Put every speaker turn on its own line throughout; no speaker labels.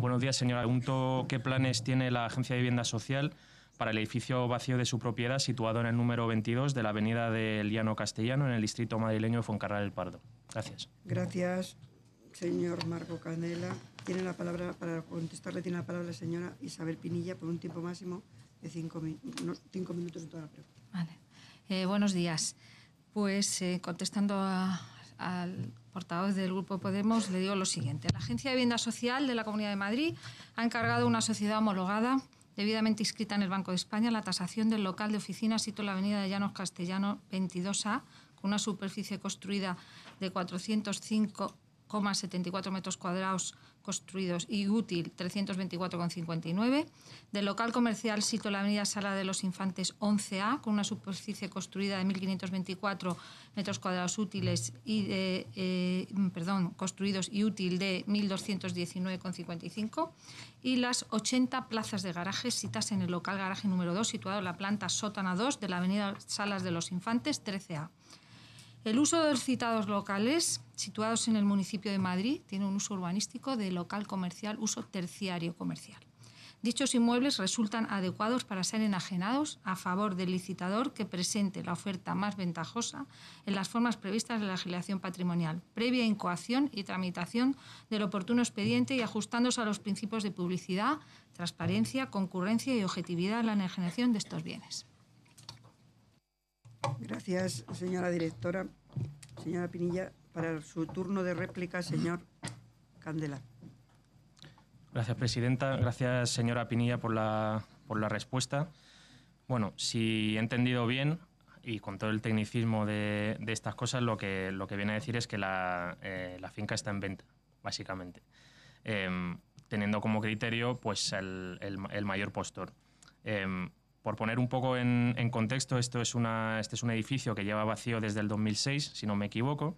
Buenos días, señora. Pregunto qué planes tiene la Agencia de Vivienda Social para el edificio vacío de su propiedad situado en el número 22 de la avenida del Llano Castellano, en el distrito madrileño de Foncarral del Pardo. Gracias.
Gracias, señor Marco Canela. Tiene la palabra, para contestarle, tiene la palabra la señora Isabel Pinilla por un tiempo máximo de cinco, minutos en toda la pregunta. Vale. Eh, buenos días. Pues eh, contestando a, al portavoz del Grupo Podemos, le digo lo siguiente. La Agencia de Vivienda Social de la Comunidad de Madrid ha encargado una sociedad homologada debidamente inscrita en el Banco de España la tasación del local de oficina, situado en la avenida de Llanos Castellano 22A, con una superficie construida de 405,74 metros cuadrados construidos y útil 324,59. Del local comercial sito la avenida Sala de los Infantes 11A, con una superficie construida de 1.524 metros cuadrados útiles y de, eh, mm, perdón, construidos y útil de 1.219,55. Y las 80 plazas de garaje citas en el local garaje número 2, situado en la planta sótana 2 de la avenida Salas de los Infantes 13A. El uso de los citados locales, situados en el municipio de Madrid, tiene un uso urbanístico de local comercial, uso terciario comercial. Dichos inmuebles resultan adecuados para ser enajenados a favor del licitador que presente la oferta más ventajosa en las formas previstas de la legislación patrimonial, previa incoación y tramitación del oportuno expediente y ajustándose a los principios de publicidad, transparencia, concurrencia y objetividad en la enajenación de estos bienes. Gracias, señora directora. Señora Pinilla, para su turno de réplica, señor Candela.
Gracias, presidenta. Gracias, señora Pinilla, por la, por la respuesta. Bueno, si he entendido bien y con todo el tecnicismo de, estas cosas, lo que, lo que viene a decir es que la, eh, finca está en venta, básicamente, em, teniendo como criterio pues, el, mayor postor. Em, por poner un poco en, contexto, esto es una, este es un edificio que lleva vacío desde el 2006, si no me equivoco,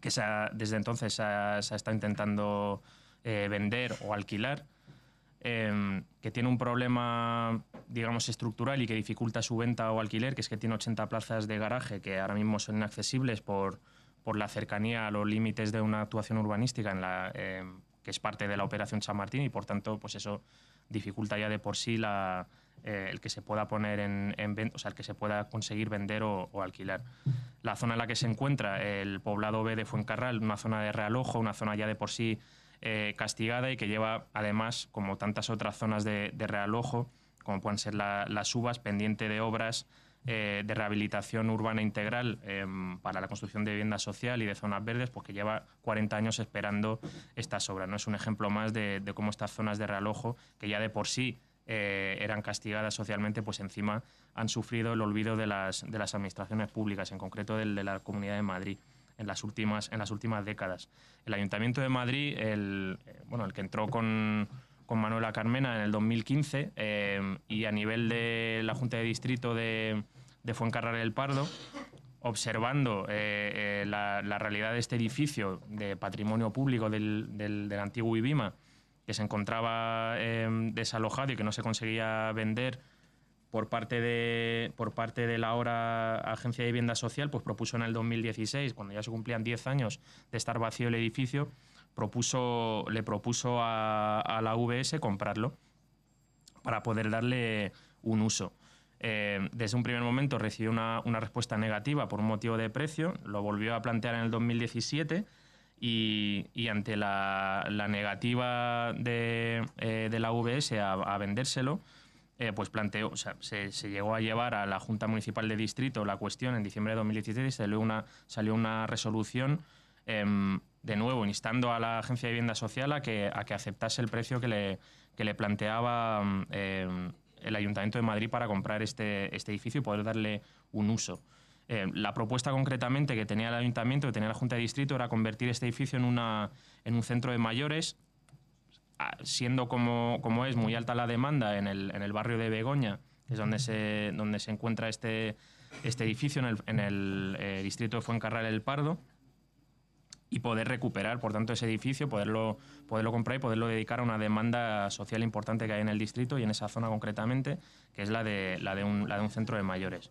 que desde entonces se ha, estado intentando eh, vender o alquilar, em, que tiene un problema, digamos, estructural y que dificulta su venta o alquiler, que es que tiene 80 plazas de garaje que ahora mismo son inaccesibles por, por la cercanía a los límites de una actuación urbanística en la, em, que es parte de la operación San Martín y por tanto pues eso dificulta ya de por sí eh, el que se pueda poner en, o que se pueda conseguir vender o, alquilar. La zona en la que se encuentra el poblado B de Fuencarral, una zona de realojo, una zona ya de por sí eh, castigada y que lleva además, como tantas otras zonas de, realojo, como pueden ser las uvas, pendiente de obras, eh, de rehabilitación urbana integral eh, para la construcción de vivienda social y de zonas verdes, porque pues lleva 40 años esperando estas obras. ¿no? Es un ejemplo más de, cómo estas zonas de realojo, que ya de por sí eh, eran castigadas socialmente, pues encima han sufrido el olvido de las, administraciones públicas, en concreto del de la Comunidad de Madrid. En las, últimas, en las últimas décadas. El Ayuntamiento de Madrid, el, bueno, el que entró con, con Manuela Carmena en el 2015, y a nivel de la Junta de Distrito de, Fuencarral el Pardo, observando eh, eh, la, realidad de este edificio de patrimonio público del, antiguo Ibima, que se encontraba em, desalojado y que no se conseguía vender por parte de, por parte de la ahora Agencia de Vivienda Social, pues propuso en el 2016, cuando ya se cumplían 10 años de estar vacío el edificio, propuso, le propuso a, a la VS comprarlo para poder darle un uso. Eh, desde un primer momento recibió una, una, respuesta negativa por un motivo de precio, lo volvió a plantear en el 2017 y, ante la, la, negativa de, eh, de la VS a, vendérselo, eh, pues planteó, se, se, llegó a llevar a la Junta Municipal de Distrito la cuestión en diciembre de 2017 y salió una, salió una resolución em, de nuevo instando a la Agencia de Vivienda Social a que, aceptase el precio que le, planteaba eh, el Ayuntamiento de Madrid para comprar este, este edificio y poder darle un uso. Eh, la propuesta concretamente que tenía el Ayuntamiento, que tenía la Junta de Distrito, era convertir este edificio en, una, en un centro de mayores, siendo como, es muy alta la demanda en el, barrio de Begoña, que es donde se, donde se encuentra este, este edificio en el, eh, distrito de Fuencarral El Pardo y poder recuperar, por tanto, ese edificio, poderlo, poderlo comprar y poderlo dedicar a una demanda social importante que hay en el distrito y en esa zona concretamente, que es la de, la de, un, la de un centro de mayores.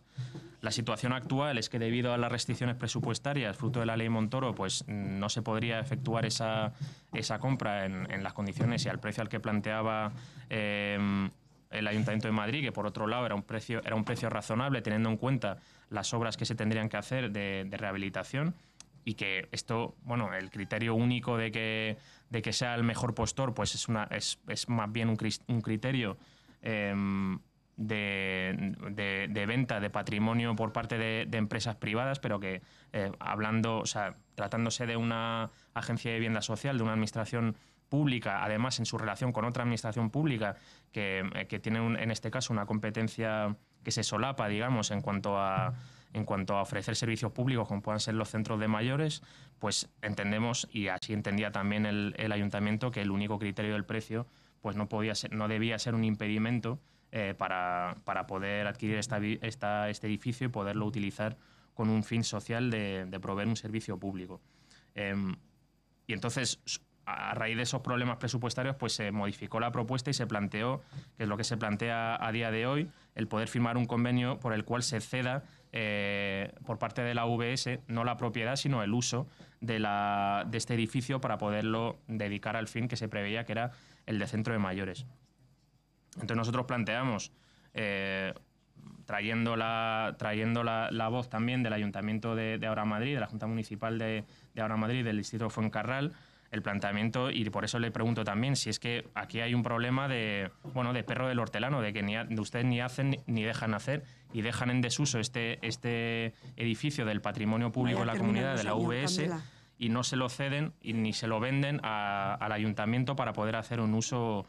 La situación actual es que debido a las restricciones presupuestarias, fruto de la ley Montoro, pues no se podría efectuar esa, esa compra en, las condiciones y al precio al que planteaba... Eh, el Ayuntamiento de Madrid, que por otro lado era un precio, era un precio razonable teniendo en cuenta las obras que se tendrían que hacer de, de rehabilitación y que esto, bueno, el criterio único de que, de que sea el mejor postor, pues es, una, es, más bien un, un criterio em, de, venta de patrimonio por parte de, empresas privadas, pero que eh, hablando, o sea, tratándose de una agencia de vivienda social, de una administración pública, además en su relación con otra administración pública que, eh, que tiene en este caso una competencia que se solapa, digamos, en cuanto a en cuanto a ofrecer servicios públicos como puedan ser los centros de mayores, pues entendemos, y así entendía también el, ayuntamiento, que el único criterio del precio pues no, podía ser, no debía ser un impedimento eh, para, para, poder adquirir esta, este edificio y poderlo utilizar con un fin social de, de proveer un servicio público. Em, y entonces, a raíz de esos problemas presupuestarios, pues se modificó la propuesta y se planteó, que es lo que se plantea a día de hoy, el poder firmar un convenio por el cual se ceda eh, por parte de la VS, no la propiedad, sino el uso de, la, de este edificio para poderlo dedicar al fin que se preveía que era el de centro de mayores. Entonces nosotros planteamos, eh, trayendo, la, voz también del Ayuntamiento de, Ahora Madrid, de la Junta Municipal de, de Ahora Madrid, del Distrito Fuencarral, el planteamiento y por eso le pregunto también si es que aquí hay un problema de, bueno, de perro del hortelano, de que ustedes ni hacen ni dejan hacer y dejan en desuso este, este edificio del patrimonio público de la comunidad, de la VS y no se lo ceden y ni se lo venden al ayuntamiento para poder hacer un uso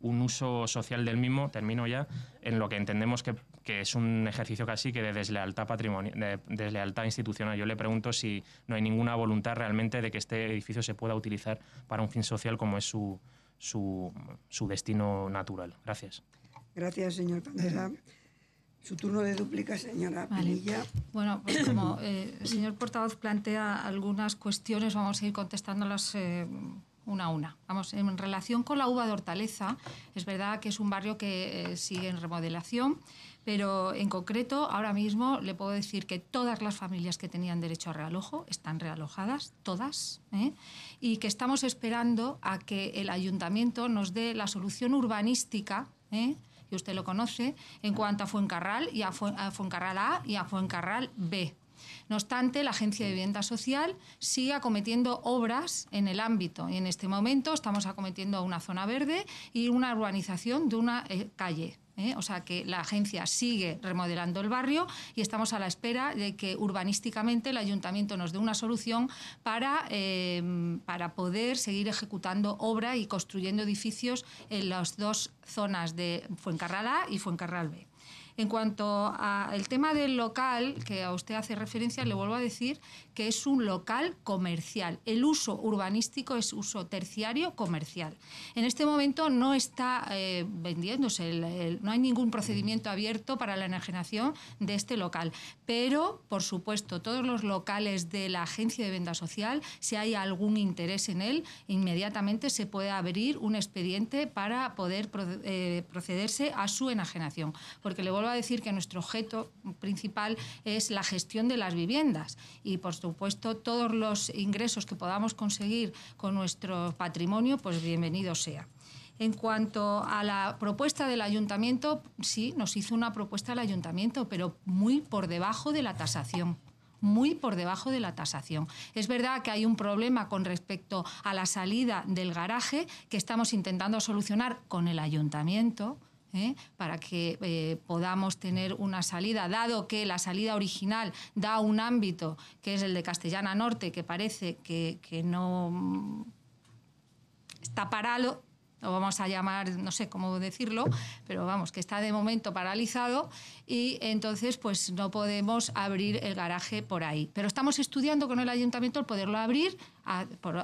un uso social del mismo, termino ya, en lo que entendemos que que es un ejercicio casi que de deslealtad, patrimonial, de deslealtad institucional. Yo le pregunto si no hay ninguna voluntad realmente de que este edificio se pueda utilizar para un fin social como es su, su, destino natural. Gracias.
Gracias, señor Pandera. Su turno de dúplica, señora vale. Bueno, pues como eh, el señor portavoz plantea algunas cuestiones, vamos a ir contestándolas eh, una a una. Vamos, en relación con la uva de Hortaleza, es verdad que es un barrio que eh, sigue en remodelación, pero en concreto ahora mismo le puedo decir que todas las familias que tenían derecho a realojo están realojadas, todas, ¿eh? y que estamos esperando a que el ayuntamiento nos dé la solución urbanística. ¿eh? y usted lo conoce, en cuanto a Fuencarral y a, Fuencarral A y a Fuencarral B. No obstante, la Agencia de Vivienda Social sigue acometiendo obras en el ámbito y en este momento estamos acometiendo una zona verde y una urbanización de una eh, calle. ¿eh? O sea que la agencia sigue remodelando el barrio y estamos a la espera de que urbanísticamente el ayuntamiento nos dé una solución para, em, poder seguir ejecutando obra y construyendo edificios en las dos zonas de Fuencarral A y Fuencarral B. En cuanto al tema del local, que a usted hace referencia, le vuelvo a decir que es un local comercial. El uso urbanístico es uso terciario comercial. En este momento no está eh, vendiéndose, no hay ningún procedimiento abierto para la enajenación de este local. Pero, por supuesto, todos los locales de la Agencia de Venta Social, si hay algún interés en él, inmediatamente se puede abrir un expediente para poder eh, procederse a su enajenación. Porque le vuelvo a decir que nuestro objeto principal es la gestión de las viviendas y, por supuesto, todos los ingresos que podamos conseguir con nuestro patrimonio, pues bienvenido sea. En cuanto a la propuesta del ayuntamiento, sí, nos hizo una propuesta el ayuntamiento, pero muy por debajo de la tasación muy por debajo de la tasación. Es verdad que hay un problema con respecto a la salida del garaje que estamos intentando solucionar con el ayuntamiento, ¿eh? para que eh, podamos tener una salida, dado que la salida original da un ámbito que es el de Castellana Norte, que parece que, no está parado, lo vamos a llamar, no sé cómo decirlo, pero vamos, que está de momento paralizado y entonces pues no podemos abrir el garaje por ahí. Pero estamos estudiando con el ayuntamiento el poderlo abrir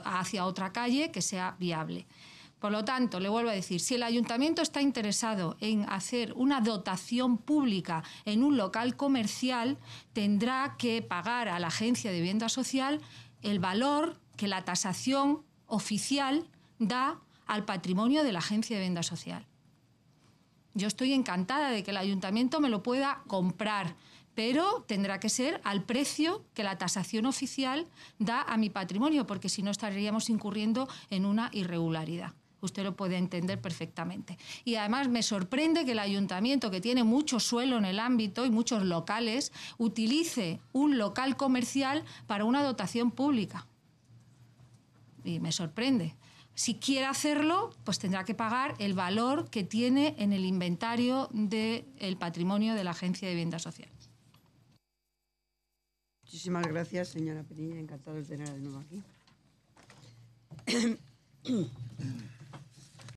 hacia otra calle que sea viable. Por lo tanto, le vuelvo a decir, si el ayuntamiento está interesado en hacer una dotación pública en un local comercial, tendrá que pagar a la agencia de vivienda social el valor que la tasación oficial da al patrimonio de la agencia de vivienda social. Yo estoy encantada de que el ayuntamiento me lo pueda comprar, pero tendrá que ser al precio que la tasación oficial da a mi patrimonio, porque si no estaríamos incurriendo en una irregularidad usted lo puede entender perfectamente. Y además me sorprende que el ayuntamiento, que tiene mucho suelo en el ámbito y muchos locales, utilice un local comercial para una dotación pública. Y me sorprende. Si quiere hacerlo, pues tendrá que pagar el valor que tiene en el inventario del el patrimonio de la Agencia de Vivienda Social. Muchísimas gracias, señora Penilla. Encantado de tenerla de nuevo aquí.